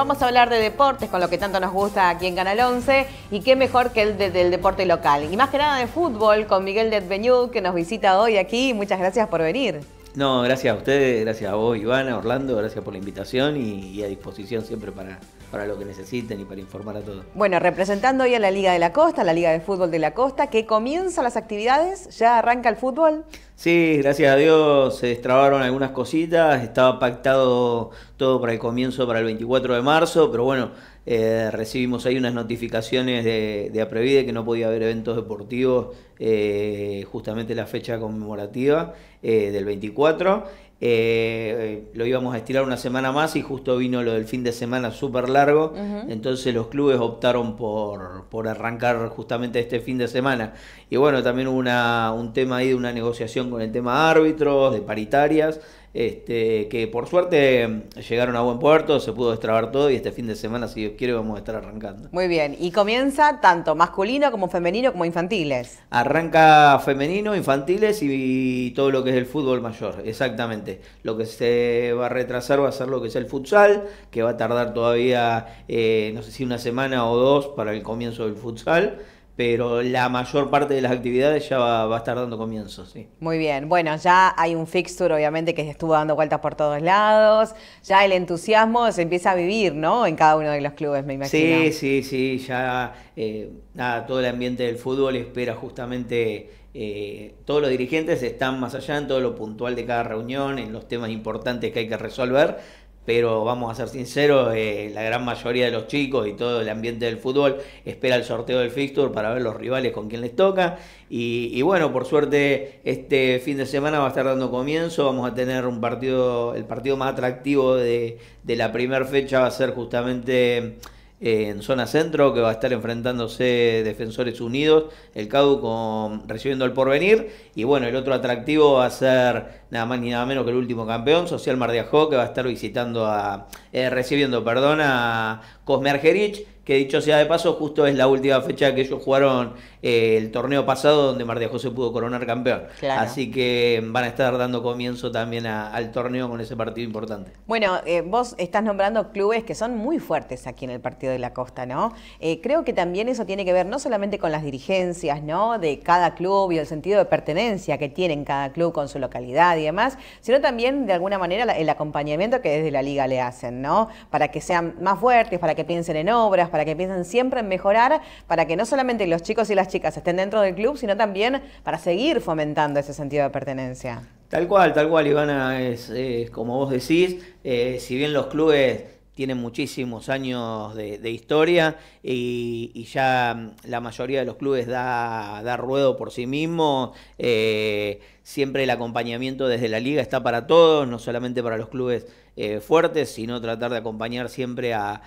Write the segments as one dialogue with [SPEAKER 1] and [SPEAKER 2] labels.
[SPEAKER 1] Vamos a hablar de deportes, con lo que tanto nos gusta aquí en Canal 11, y qué mejor que el del deporte local. Y más que nada de fútbol, con Miguel de Detveñud, que nos visita hoy aquí. Muchas gracias por venir.
[SPEAKER 2] No, gracias a ustedes, gracias a vos, Ivana, Orlando, gracias por la invitación y, a disposición siempre para, para lo que necesiten y para informar a todos.
[SPEAKER 1] Bueno, representando hoy a la Liga de la Costa, la Liga de Fútbol de la Costa, que comienza las actividades, ya arranca el fútbol.
[SPEAKER 2] Sí, gracias a Dios se destrabaron algunas cositas, estaba pactado todo para el comienzo, para el 24 de marzo, pero bueno, eh, recibimos ahí unas notificaciones de, de, Aprevide que no podía haber eventos deportivos, eh, justamente la fecha conmemorativa eh, del 24. Eh, lo íbamos a estirar una semana más y justo vino lo del fin de semana súper largo. Entonces los clubes optaron por, por, arrancar justamente este fin de semana. Y bueno, también hubo una, un tema ahí de una negociación con el tema árbitros, de paritarias. Este, que por suerte llegaron a buen puerto, se pudo destrabar todo y este fin de semana, si Dios quiere, vamos a estar arrancando.
[SPEAKER 1] Muy bien, y comienza tanto masculino como femenino como infantiles.
[SPEAKER 2] Arranca femenino, infantiles y, todo lo que es el fútbol mayor, exactamente. Lo que se va a retrasar va a ser lo que es el futsal, que va a tardar todavía, eh, no sé si una semana o dos para el comienzo del futsal pero la mayor parte de las actividades ya va, a estar dando comienzo,
[SPEAKER 1] Muy bien, bueno, ya hay un fixture obviamente que se estuvo dando vueltas por todos lados, ya el entusiasmo se empieza a vivir, ¿no? En cada uno de los clubes, me imagino. Sí,
[SPEAKER 2] sí, sí, ya eh, todo el ambiente del fútbol espera justamente... Eh, todos los dirigentes están más allá en todo lo puntual de cada reunión, en los temas importantes que hay que resolver, pero vamos a ser sinceros, eh, la gran mayoría de los chicos y todo el ambiente del fútbol espera el sorteo del fixture para ver los rivales con quien les toca. Y, bueno, por suerte este fin de semana va a estar dando comienzo, vamos a tener un partido, el partido más atractivo de la primera fecha va a ser justamente en zona centro que va a estar enfrentándose Defensores Unidos, el cau con, recibiendo el porvenir y bueno, el otro atractivo va a ser nada más ni nada menos que el último campeón, Social Mardiajó, que va a estar visitando a eh, recibiendo, perdón, a Cosmergerich, que dicho sea de paso, justo es la última fecha que ellos jugaron eh, el torneo pasado donde Mardia José pudo coronar campeón. Así que van a estar dando comienzo también al torneo con ese partido importante.
[SPEAKER 1] Bueno, eh, vos estás nombrando clubes que son muy fuertes aquí en el partido de la costa, ¿no? creo que también eso tiene que ver no solamente con las dirigencias, ¿no? De cada club y el sentido de pertenencia que tienen cada club con su localidad y demás, sino también de alguna manera el acompañamiento que desde la liga le hacen, para que sean más fuertes, para que piensen en obras, para que piensen siempre en mejorar, para que no solamente los chicos y las chicas estén dentro del club, sino también para seguir fomentando ese sentido de pertenencia.
[SPEAKER 2] Tal cual, tal cual, Ivana, es, como vos decís, eh, si bien los clubes tiene muchísimos años de, historia y, ya mm, la mayoría de los clubes da, da ruedo por sí mismo. Eh, siempre el acompañamiento desde la liga está para todos, no solamente para los clubes eh, fuertes, sino tratar de acompañar siempre a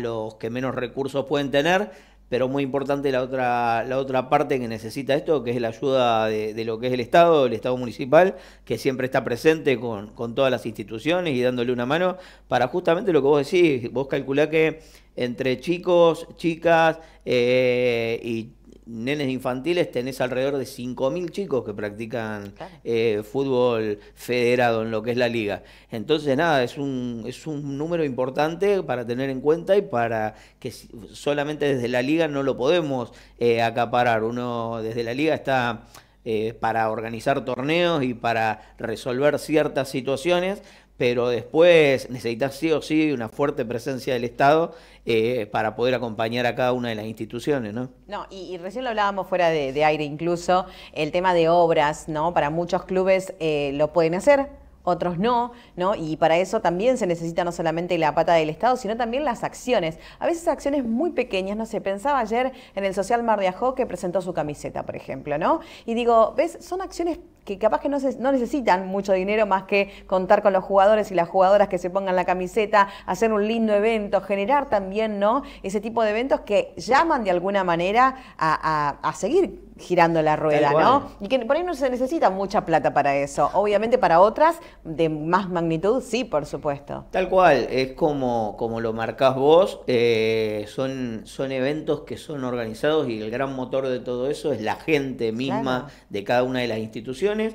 [SPEAKER 2] los que menos recursos pueden tener pero muy importante la otra, la otra parte que necesita esto, que es la ayuda de, lo que es el Estado, el Estado municipal, que siempre está presente con, con, todas las instituciones y dándole una mano para justamente lo que vos decís, vos calculás que entre chicos, chicas eh, y nenes infantiles tenés alrededor de 5.000 chicos que practican eh, fútbol federado en lo que es la liga. Entonces, nada, es un, es un número importante para tener en cuenta y para que solamente desde la liga no lo podemos eh, acaparar. Uno desde la liga está... Eh, para organizar torneos y para resolver ciertas situaciones, pero después necesitas sí o sí una fuerte presencia del Estado eh, para poder acompañar a cada una de las instituciones, ¿no?
[SPEAKER 1] No, y, recién lo hablábamos fuera de, aire incluso, el tema de obras, ¿no? Para muchos clubes eh, lo pueden hacer, otros no, ¿no? Y para eso también se necesita no solamente la pata del Estado, sino también las acciones. A veces acciones muy pequeñas, no sé, pensaba ayer en el social Mar de Ajó que presentó su camiseta, por ejemplo, ¿no? Y digo, ¿ves? Son acciones que capaz que no, no necesitan mucho dinero más que contar con los jugadores y las jugadoras que se pongan la camiseta, hacer un lindo evento, generar también, ¿no? Ese tipo de eventos que llaman de alguna manera a, a seguir girando la rueda, ¿no? Y que por ahí no se necesita mucha plata para eso. Obviamente para otras de más magnitud, sí, por supuesto.
[SPEAKER 2] Tal cual, es como, como lo marcás vos, eh, son, son eventos que son organizados y el gran motor de todo eso es la gente misma de cada una de las instituciones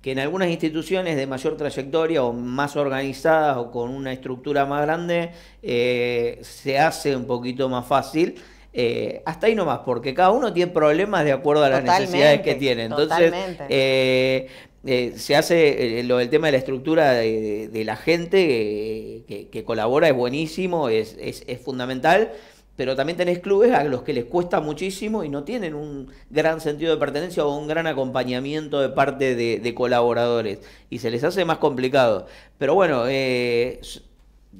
[SPEAKER 2] que en algunas instituciones de mayor trayectoria o más organizadas o con una estructura más grande eh, se hace un poquito más fácil eh, hasta ahí nomás, porque cada uno tiene problemas de acuerdo a las necesidades que tiene. Entonces, eh, eh, se hace lo del tema de la estructura de, la gente que, colabora, es buenísimo, es, fundamental pero también tenés clubes a los que les cuesta muchísimo y no tienen un gran sentido de pertenencia o un gran acompañamiento de parte de, colaboradores y se les hace más complicado. Pero bueno,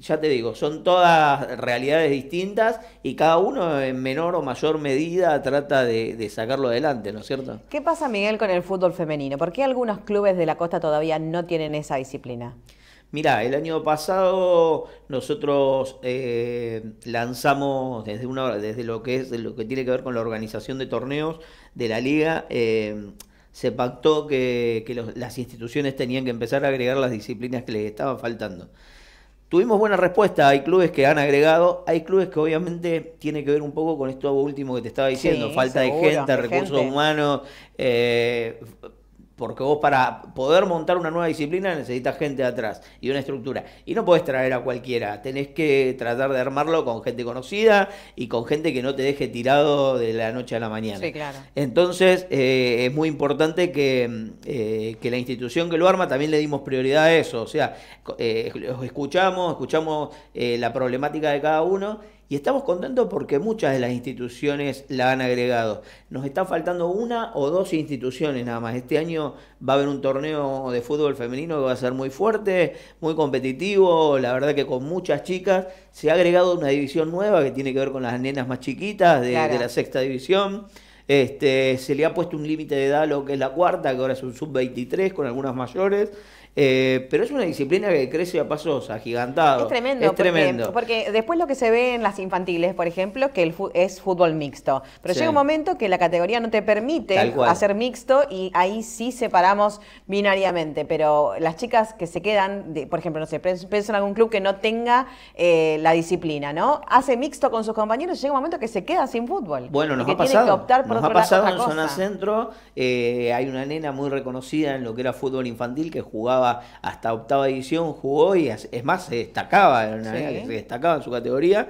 [SPEAKER 2] ya te digo, son todas realidades distintas y cada uno en menor o mayor medida trata de, sacarlo adelante, ¿no es cierto?
[SPEAKER 1] ¿Qué pasa, Miguel, con el fútbol femenino? ¿Por qué algunos clubes de la costa todavía no tienen esa disciplina?
[SPEAKER 2] Mira, el año pasado nosotros eh, lanzamos desde, una, desde lo que es lo que tiene que ver con la organización de torneos de la liga. Eh, se pactó que, las instituciones tenían que empezar a agregar las disciplinas que les estaban faltando. Tuvimos buena respuesta, hay clubes que han agregado, hay clubes que obviamente tiene que ver un poco con esto último que te estaba diciendo, falta de gente, recursos humanos, eh, porque vos para poder montar una nueva disciplina necesitas gente atrás y una estructura. Y no podés traer a cualquiera. Tenés que tratar de armarlo con gente conocida y con gente que no te deje tirado de la noche a la mañana. Sí, claro. Entonces eh, es muy importante eh, que, la institución que lo arma también le dimos prioridad a eso. O sea, eh, escuchamos, escuchamos eh, la problemática de cada uno y estamos contentos porque muchas de las instituciones la han agregado. Nos está faltando una o dos instituciones nada más. Este año va a haber un torneo de fútbol femenino que va a ser muy fuerte, muy competitivo, la verdad que con muchas chicas. Se ha agregado una división nueva que tiene que ver con las nenas más chiquitas de, la sexta división. Este, se le ha puesto un límite de edad a lo que es la cuarta, que ahora es un sub-23 con algunas mayores. Eh, pero es una disciplina que crece a pasos agigantados. Es tremendo. Es tremendo.
[SPEAKER 1] Porque, después lo que se ve en las infantiles, por ejemplo, que es fútbol mixto. Pero llega un momento que la categoría no te permite hacer mixto y ahí sí separamos binariamente. Pero las chicas que se quedan, por ejemplo, no sé, pienso en algún club que no tenga eh, la disciplina, ¿no? Hace mixto con sus compañeros, y llega un momento que se queda sin fútbol. Bueno, nos que ha pasado. nos pasado en zona
[SPEAKER 2] centro. Eh, hay una nena muy reconocida en lo que era fútbol infantil que jugaba hasta octava edición, jugó y es más, se destacaba, destacaba en su categoría.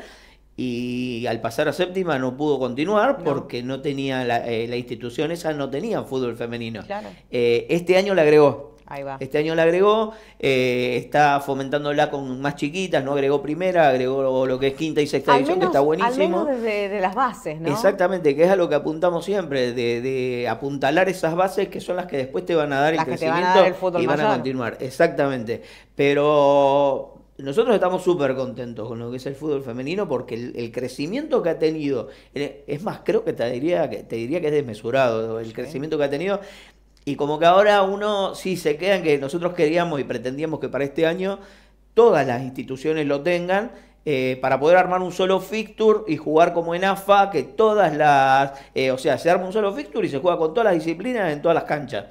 [SPEAKER 2] Y al pasar a séptima no pudo continuar porque no tenía eh, la, institución esa no tenía fútbol femenino. Eh, este año le agregó este año la agregó, eh, está fomentándola con más chiquitas, no agregó primera, agregó lo que es quinta y sexta edición, que está buenísimo. Al
[SPEAKER 1] menos de las bases, ¿no?
[SPEAKER 2] Exactamente, que es a lo que apuntamos siempre, de, apuntalar esas bases que son las que después te van a dar el crecimiento y van a continuar. Exactamente. Pero nosotros estamos súper contentos con lo que es el fútbol femenino porque el, crecimiento que ha tenido, eh, es más, creo que te diría, que te diría que es desmesurado el crecimiento que ha tenido y como que ahora uno sí se queda en que nosotros queríamos y pretendíamos que para este año todas las instituciones lo tengan. Eh, para poder armar un solo fixture y jugar como en AFA, que todas las. Eh, o sea, se arma un solo fixture y se juega con todas las disciplinas en todas las canchas.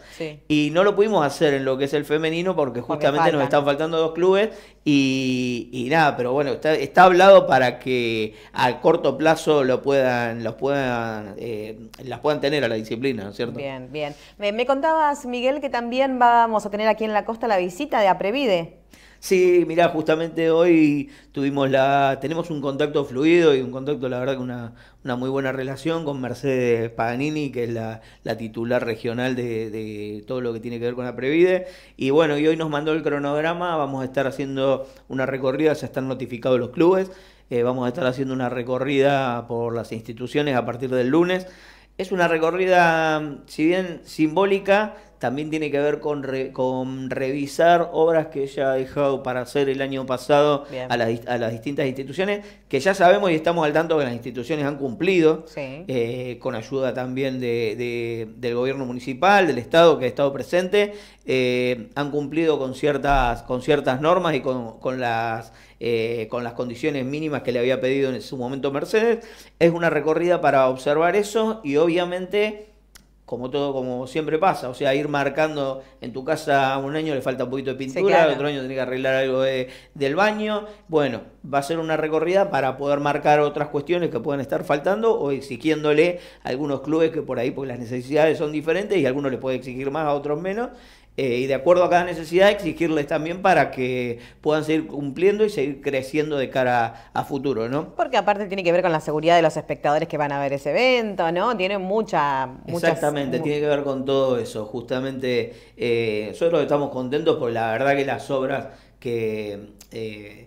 [SPEAKER 2] Y no lo pudimos hacer en lo que es el femenino porque justamente nos están faltando dos clubes y, nada, pero bueno, está, hablado para que a corto plazo lo puedan, los puedan, eh, las puedan tener a la disciplina, ¿no es cierto? Bien,
[SPEAKER 1] bien. Me, contabas, Miguel, que también vamos a tener aquí en la costa la visita de Aprevide.
[SPEAKER 2] Sí, mira, justamente hoy tuvimos la, tenemos un contacto fluido y un contacto, la verdad, que una, muy buena relación con Mercedes Paganini, que es la, la titular regional de, de, todo lo que tiene que ver con Aprevide. Y bueno, y hoy nos mandó el cronograma, vamos a estar haciendo una recorrida, ya están notificados los clubes, eh, vamos a estar haciendo una recorrida por las instituciones a partir del lunes. Es una recorrida, mm, si bien simbólica, también tiene que ver con, con revisar obras que ella ha dejado para hacer el año pasado a las, a las, distintas instituciones, que ya sabemos y estamos al tanto que las instituciones han cumplido, eh, con ayuda también de, del gobierno municipal, del Estado que ha estado presente, eh, han cumplido con ciertas, con ciertas normas y con, con las eh, con las condiciones mínimas que le había pedido en su momento Mercedes. Es una recorrida para observar eso y obviamente como todo, como siempre pasa, o sea, ir marcando en tu casa un año le falta un poquito de pintura, otro año tiene que arreglar algo del baño, bueno, va a ser una recorrida para poder marcar otras cuestiones que pueden estar faltando o exigiéndole algunos clubes que por ahí, porque las necesidades son diferentes y algunos le puede exigir más, a otros menos, eh, y de acuerdo a cada necesidad exigirles también para que puedan seguir cumpliendo y seguir creciendo de cara a, futuro, ¿no?
[SPEAKER 1] Porque aparte tiene que ver con la seguridad de los espectadores que van a ver ese evento, ¿no? Tiene mucha... Muchas... Exactamente, tiene
[SPEAKER 2] que ver con todo eso. Justamente eh, nosotros estamos contentos por la verdad que las obras que... Eh,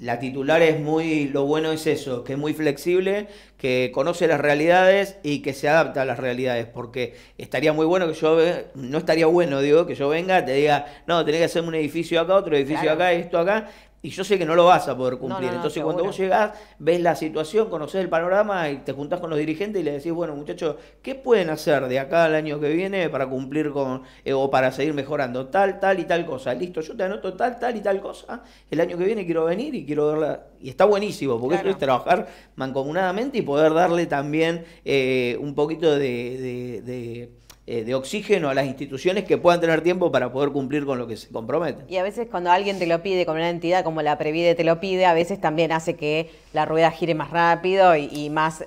[SPEAKER 2] la titular es muy, lo bueno es eso, que es muy flexible, que conoce las realidades y que se adapta a las realidades, porque estaría muy bueno que yo, no estaría bueno, digo, que yo venga, te diga, no, tenés que hacerme un edificio acá, otro edificio acá, esto acá, y yo sé que no lo vas a poder cumplir. Entonces, cuando vos llegás, ves la situación, conoces el panorama y te juntás con los dirigentes y le decís, bueno, muchachos, ¿qué pueden hacer de acá al año que viene para cumplir con eh, o para seguir mejorando tal, tal y tal cosa? Listo, yo te anoto tal, tal y tal cosa. El año que viene quiero venir y quiero verla. Y está buenísimo, porque esto es trabajar mancomunadamente y poder darle también eh, un poquito de eh, de oxígeno a las instituciones que puedan tener tiempo para poder cumplir con lo que se comprometen.
[SPEAKER 1] Y a veces cuando alguien te lo pide, como una entidad como la Previde te lo pide, a veces también hace que la rueda gire más rápido y, más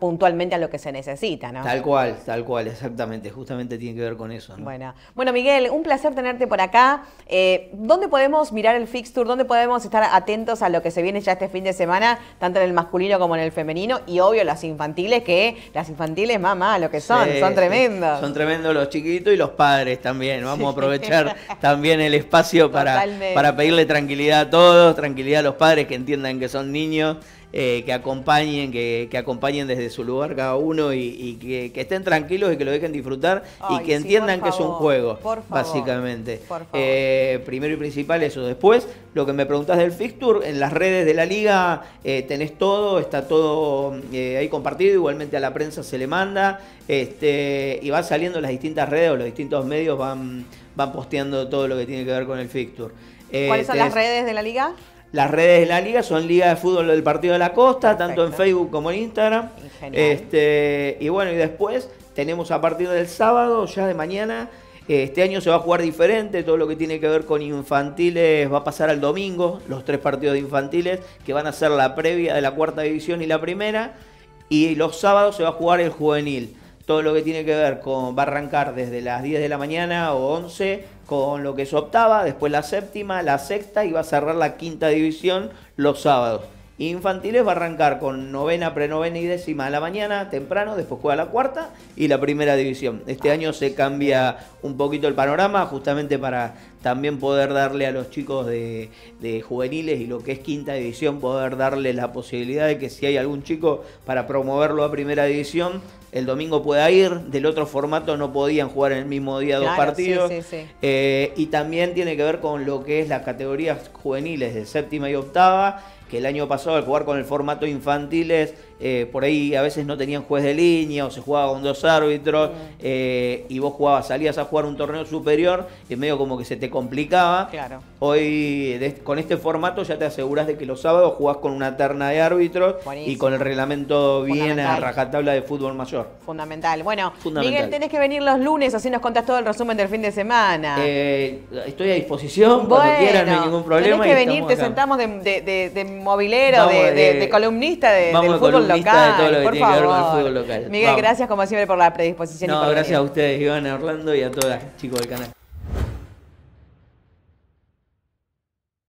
[SPEAKER 1] puntualmente a lo que se necesita, Tal
[SPEAKER 2] cual, tal cual, exactamente, justamente tiene que ver con eso. Bueno.
[SPEAKER 1] bueno, Miguel, un placer tenerte por acá. Eh, ¿Dónde podemos mirar el fixture? ¿Dónde podemos estar atentos a lo que se viene ya este fin de semana, tanto en el masculino como en el femenino? Y obvio, las infantiles, que las infantiles, mamá, lo que son, son tremendos. Son
[SPEAKER 2] tremendos tremendo los chiquitos y los padres también. Vamos a aprovechar también el espacio para, para pedirle tranquilidad a todos, tranquilidad a los padres que entiendan que son niños eh, que acompañen, que, acompañen desde su lugar cada uno y, que, estén tranquilos y que lo dejen disfrutar y que entiendan que es un juego, básicamente. Eh, primero y principal eso. Después, lo que me preguntás del fixture, en las redes de la liga eh, tenés todo, está todo ahí compartido, igualmente a la prensa se le manda este, y va saliendo las distintas redes o los distintos medios van, van posteando todo lo que tiene que ver con el fixture. ¿Cuáles son las
[SPEAKER 1] redes de la liga?
[SPEAKER 2] Las redes de la liga son Liga de Fútbol del Partido de la Costa, tanto en Facebook como en Instagram. Este, y bueno, y después tenemos a partir del sábado, ya de mañana, este año se va a jugar diferente, todo lo que tiene que ver con infantiles va a pasar al domingo, los tres partidos de infantiles, que van a ser la previa de la cuarta división y la primera, y los sábados se va a jugar el juvenil. Todo lo que tiene que ver con, va a arrancar desde las 10 de la mañana o 11 con lo que es octava, después la séptima, la sexta y va a cerrar la quinta división los sábados. Infantiles va a arrancar con novena, prenovena y décima a la mañana, temprano, después juega la cuarta y la primera división. Este año se cambia un poquito el panorama, justamente para también poder darle a los chicos de, juveniles y lo que es quinta división, poder darle la posibilidad de que si hay algún chico para promoverlo a primera división, el domingo pueda ir, del otro formato no podían jugar en el mismo día dos partidos. Eh, y también tiene que ver con lo que es las categorías juveniles de séptima y octava, que el año pasado al jugar con el formato infantiles eh, por ahí a veces no tenían juez de línea o se jugaba con dos árbitros eh, y vos jugabas, salías a jugar un torneo superior y medio como que se te complicaba. Hoy con este formato ya te aseguras de que los sábados jugás con una terna de árbitros y con el reglamento bien a rajatabla de fútbol mayor.
[SPEAKER 1] Fundamental. Bueno, Miguel, tenés que venir los lunes, así nos contás todo el resumen del fin de semana.
[SPEAKER 2] Eh, estoy a disposición, bueno, cuando quieran, no hay ningún problema. Tenés que venir, te sentamos
[SPEAKER 1] de, de, de mobilero, de, columnista del fútbol por favor. Miguel, gracias como siempre por la predisposición. No, gracias a
[SPEAKER 2] ustedes, Ivana, Orlando y a todas chicos del canal.